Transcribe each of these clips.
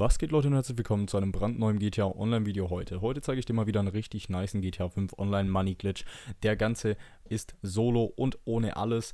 Was geht Leute und herzlich willkommen zu einem brandneuen GTA Online Video heute. Heute zeige ich dir mal wieder einen richtig niceen GTA 5 Online Money Glitch. Der ganze ist solo und ohne alles.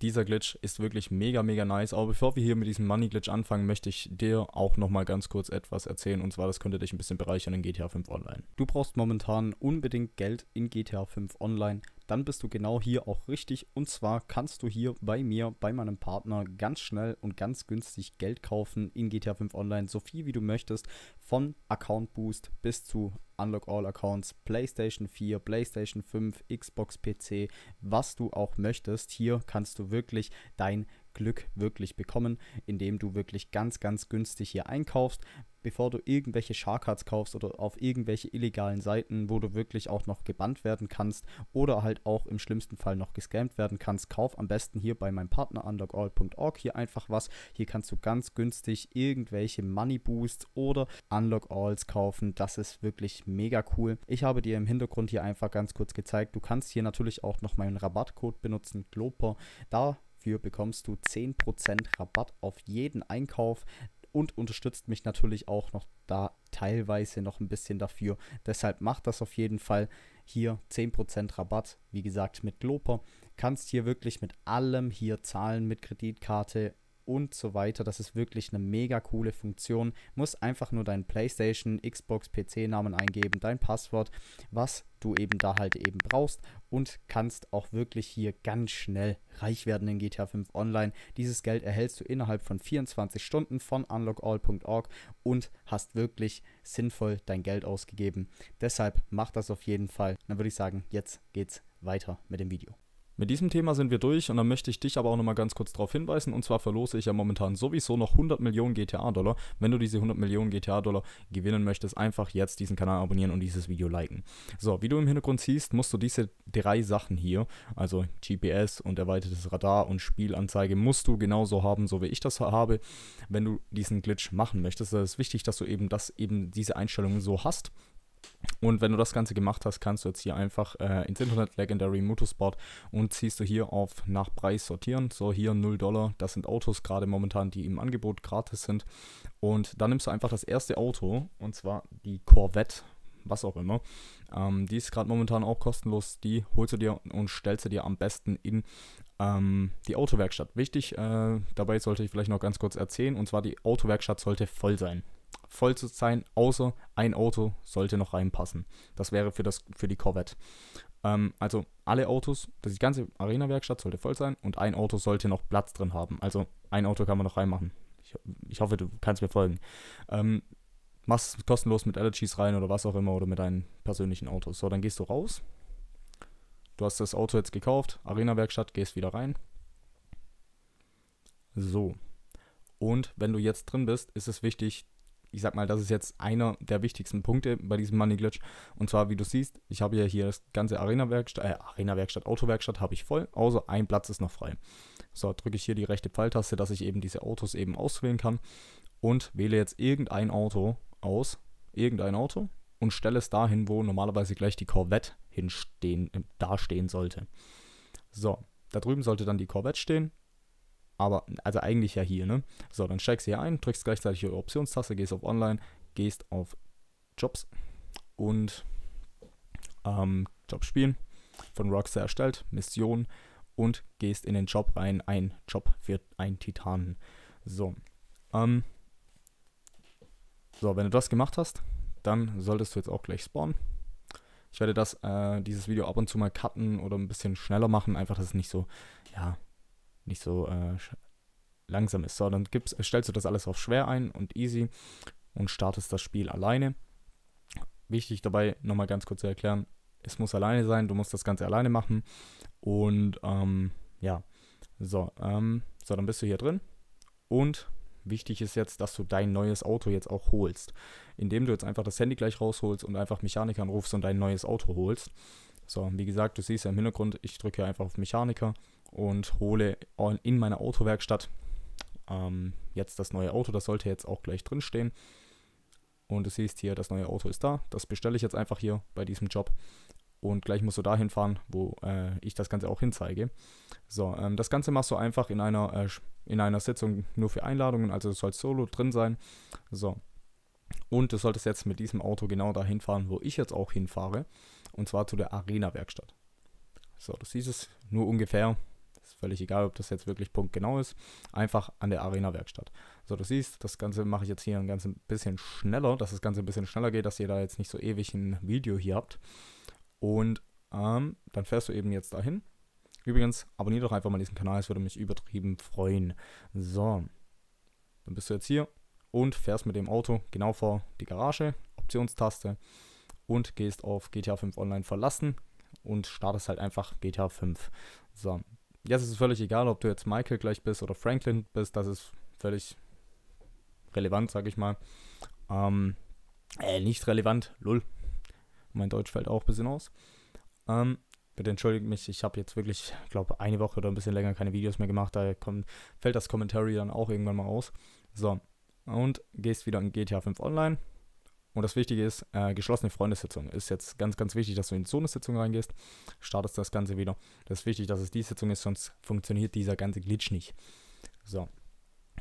Dieser Glitch ist wirklich mega, mega nice. Aber bevor wir hier mit diesem Money Glitch anfangen, möchte ich dir auch nochmal ganz kurz etwas erzählen. Und zwar, das könnte dich ein bisschen bereichern in GTA 5 Online. Du brauchst momentan unbedingt Geld in GTA 5 Online dann bist du genau hier auch richtig. Und zwar kannst du hier bei mir, bei meinem Partner, ganz schnell und ganz günstig Geld kaufen in GTA 5 Online, so viel wie du möchtest, von Account Boost bis zu Unlock All Accounts, PlayStation 4, PlayStation 5, Xbox PC, was du auch möchtest. Hier kannst du wirklich dein Geld Glück wirklich bekommen, indem du wirklich ganz, ganz günstig hier einkaufst, bevor du irgendwelche Sharkcards kaufst oder auf irgendwelche illegalen Seiten, wo du wirklich auch noch gebannt werden kannst oder halt auch im schlimmsten Fall noch gescampt werden kannst, kauf am besten hier bei meinem Partner unlockall.org hier einfach was. Hier kannst du ganz günstig irgendwelche Money Boosts oder Unlock Alls kaufen. Das ist wirklich mega cool. Ich habe dir im Hintergrund hier einfach ganz kurz gezeigt, du kannst hier natürlich auch noch meinen Rabattcode benutzen, Gloper. Da Dafür bekommst du 10% Rabatt auf jeden Einkauf und unterstützt mich natürlich auch noch da teilweise noch ein bisschen dafür. Deshalb macht das auf jeden Fall. Hier 10% Rabatt, wie gesagt, mit Gloper. Kannst hier wirklich mit allem hier zahlen, mit Kreditkarte und so weiter. Das ist wirklich eine mega coole Funktion. Muss einfach nur deinen PlayStation, Xbox, PC-Namen eingeben, dein Passwort, was du eben da halt eben brauchst und kannst auch wirklich hier ganz schnell reich werden in GTA 5 Online. Dieses Geld erhältst du innerhalb von 24 Stunden von unlockall.org und hast wirklich sinnvoll dein Geld ausgegeben. Deshalb mach das auf jeden Fall. Dann würde ich sagen, jetzt geht's weiter mit dem Video. Mit diesem Thema sind wir durch und dann möchte ich dich aber auch nochmal ganz kurz darauf hinweisen. Und zwar verlose ich ja momentan sowieso noch 100 Millionen GTA-Dollar. Wenn du diese 100 Millionen GTA-Dollar gewinnen möchtest, einfach jetzt diesen Kanal abonnieren und dieses Video liken. So, wie du im Hintergrund siehst, musst du diese drei Sachen hier, also GPS und erweitertes Radar und Spielanzeige, musst du genauso haben, so wie ich das habe, wenn du diesen Glitch machen möchtest. Es ist wichtig, dass du eben das eben diese Einstellungen so hast und wenn du das Ganze gemacht hast, kannst du jetzt hier einfach äh, ins Internet Legendary Motorsport und ziehst du hier auf nach Preis sortieren. So hier 0 Dollar, das sind Autos gerade momentan, die im Angebot gratis sind. Und dann nimmst du einfach das erste Auto und zwar die Corvette, was auch immer. Ähm, die ist gerade momentan auch kostenlos. Die holst du dir und stellst du dir am besten in ähm, die Autowerkstatt. Wichtig, äh, dabei sollte ich vielleicht noch ganz kurz erzählen, und zwar die Autowerkstatt sollte voll sein voll zu sein, außer ein Auto sollte noch reinpassen. Das wäre für, das, für die Corvette. Ähm, also alle Autos, das die ganze Arena-Werkstatt sollte voll sein und ein Auto sollte noch Platz drin haben. Also ein Auto kann man noch reinmachen. Ich, ich hoffe, du kannst mir folgen. Ähm, machst kostenlos mit Allergies rein oder was auch immer oder mit deinen persönlichen Autos. So, dann gehst du raus. Du hast das Auto jetzt gekauft, Arena-Werkstatt, gehst wieder rein. So. Und wenn du jetzt drin bist, ist es wichtig, ich sag mal, das ist jetzt einer der wichtigsten Punkte bei diesem Money Glitch. Und zwar, wie du siehst, ich habe ja hier das ganze Arena-Werkstatt, äh, Arena-Werkstatt, Autowerkstatt habe ich voll, außer ein Platz ist noch frei. So, drücke ich hier die rechte Pfeiltaste, dass ich eben diese Autos eben auswählen kann und wähle jetzt irgendein Auto aus, irgendein Auto und stelle es dahin, wo normalerweise gleich die Corvette hinstehen, äh, dastehen sollte. So, da drüben sollte dann die Corvette stehen aber also eigentlich ja hier, ne? So, dann steigst du hier ein, drückst gleichzeitig die Optionstaste, gehst auf Online, gehst auf Jobs und ähm, Job spielen, von Rockstar erstellt, Mission und gehst in den Job rein, ein Job für ein Titanen. So, ähm, so, wenn du das gemacht hast, dann solltest du jetzt auch gleich spawnen. Ich werde das, äh, dieses Video ab und zu mal cutten oder ein bisschen schneller machen, einfach, dass es nicht so, ja, nicht so äh, langsam ist. So, dann gibst, stellst du das alles auf schwer ein und easy und startest das Spiel alleine. Wichtig dabei, nochmal ganz kurz zu erklären, es muss alleine sein, du musst das Ganze alleine machen. Und ähm, ja, so, ähm, so, dann bist du hier drin. Und wichtig ist jetzt, dass du dein neues Auto jetzt auch holst. Indem du jetzt einfach das Handy gleich rausholst und einfach Mechaniker anrufst und dein neues Auto holst. So, wie gesagt, du siehst ja im Hintergrund, ich drücke einfach auf Mechaniker und hole in meiner Autowerkstatt ähm, jetzt das neue Auto. Das sollte jetzt auch gleich drinstehen. Und du siehst hier, das neue Auto ist da. Das bestelle ich jetzt einfach hier bei diesem Job. Und gleich musst du dahin fahren, wo äh, ich das Ganze auch hinzeige. So, ähm, das Ganze machst du einfach in einer, äh, in einer Sitzung nur für Einladungen. Also du sollst solo drin sein. So. Und du solltest jetzt mit diesem Auto genau dahin fahren, wo ich jetzt auch hinfahre und zwar zu der Arena-Werkstatt. So, das hieß es nur ungefähr. Ist völlig egal, ob das jetzt wirklich punktgenau ist. Einfach an der Arena-Werkstatt. So, du siehst, das Ganze mache ich jetzt hier ein ganz bisschen schneller, dass das Ganze ein bisschen schneller geht, dass ihr da jetzt nicht so ewig ein Video hier habt. Und ähm, dann fährst du eben jetzt dahin. Übrigens, abonniere doch einfach mal diesen Kanal, es würde mich übertrieben freuen. So, dann bist du jetzt hier und fährst mit dem Auto genau vor die Garage, Optionstaste und gehst auf GTA 5 Online verlassen und startest halt einfach GTA 5. So, jetzt ist es völlig egal, ob du jetzt Michael gleich bist oder Franklin bist, das ist völlig relevant, sag ich mal. Ähm, äh, nicht relevant, lull. Mein Deutsch fällt auch ein bisschen aus. Ähm, bitte entschuldigt mich, ich habe jetzt wirklich, glaube eine Woche oder ein bisschen länger keine Videos mehr gemacht, da fällt das Commentary dann auch irgendwann mal aus. So, und gehst wieder in GTA 5 Online, und das Wichtige ist, äh, geschlossene Freundessitzung ist jetzt ganz, ganz wichtig, dass du in so eine Sitzung reingehst, startest das Ganze wieder. Das ist wichtig, dass es die Sitzung ist, sonst funktioniert dieser ganze Glitch nicht. So,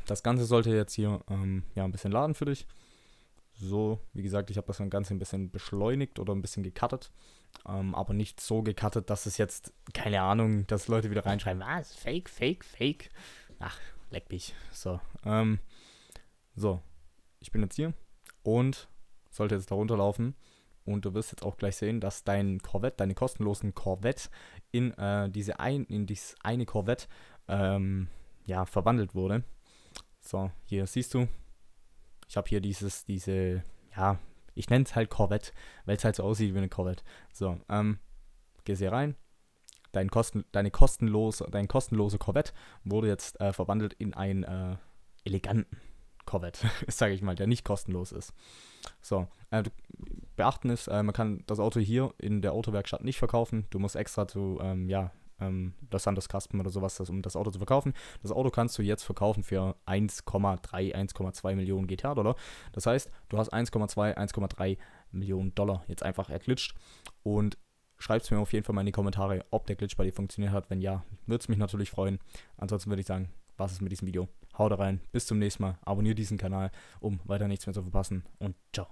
das Ganze sollte jetzt hier ähm, ja, ein bisschen laden für dich. So, wie gesagt, ich habe das Ganze ein bisschen beschleunigt oder ein bisschen gecuttet, ähm, aber nicht so gecuttet, dass es jetzt, keine Ahnung, dass Leute wieder reinschreiben, was, ah, fake, fake, fake. Ach, leck mich. So, ähm, so, ich bin jetzt hier und sollte jetzt da runterlaufen. Und du wirst jetzt auch gleich sehen, dass dein Corvette, deine kostenlosen Corvette in äh, diese ein, in dieses eine Corvette ähm, ja, verwandelt wurde. So, hier siehst du, ich habe hier dieses, diese, ja, ich nenne es halt Corvette, weil es halt so aussieht wie eine Corvette. So, ähm, gehst hier rein. Dein Kosten, deine kostenlose, dein kostenlose Corvette wurde jetzt äh, verwandelt in einen äh, eleganten. Covet, sage ich mal, der nicht kostenlos ist. So, äh, beachten ist, äh, man kann das Auto hier in der Autowerkstatt nicht verkaufen. Du musst extra zu, ähm, ja, ähm, Los Santos Custom oder sowas, das, um das Auto zu verkaufen. Das Auto kannst du jetzt verkaufen für 1,3, 1,2 Millionen GTA-Dollar. Das heißt, du hast 1,2, 1,3 Millionen Dollar jetzt einfach erglitscht und Schreibt es mir auf jeden Fall mal in die Kommentare, ob der Glitch bei dir funktioniert hat. Wenn ja, würde es mich natürlich freuen. Ansonsten würde ich sagen, war es mit diesem Video. Haut rein, bis zum nächsten Mal. Abonniert diesen Kanal, um weiter nichts mehr zu verpassen und ciao.